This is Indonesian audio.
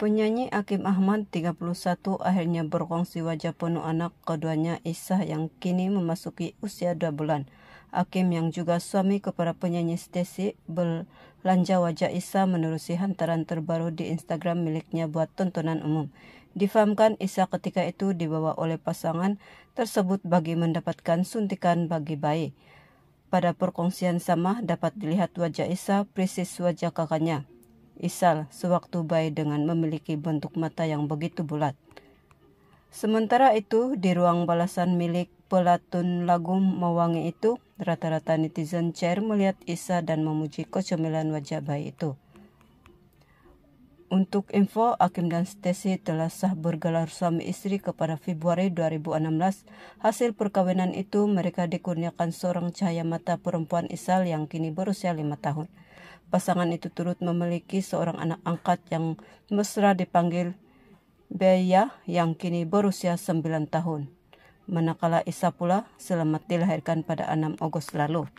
Penyanyi Akim Ahmad 31 akhirnya berkongsi wajah penuh anak keduanya Isah yang kini memasuki usia 2 bulan. Akim yang juga suami kepada penyanyi Stacy belanja wajah Isa menerusi hantaran terbaru di Instagram miliknya buat tontonan umum. Difahamkan Isa ketika itu dibawa oleh pasangan tersebut bagi mendapatkan suntikan bagi bayi. Pada perkongsian sama dapat dilihat wajah Isa presis wajah kakaknya. Isal sewaktu bayi dengan memiliki bentuk mata yang begitu bulat. Sementara itu, di ruang balasan milik pelatun lagu Mawangi itu, rata-rata netizen cair melihat Isa dan memuji kecemilan wajah bayi itu. Untuk info, Akim dan Stacy telah sah bergelar suami istri kepada Februari 2016. Hasil perkawinan itu mereka dikurniakan seorang cahaya mata perempuan Isal yang kini berusia lima tahun. Pasangan itu turut memiliki seorang anak angkat yang mesra dipanggil Beya yang kini berusia 9 tahun. Manakala Isa pula selamat dilahirkan pada 6 Agustus lalu.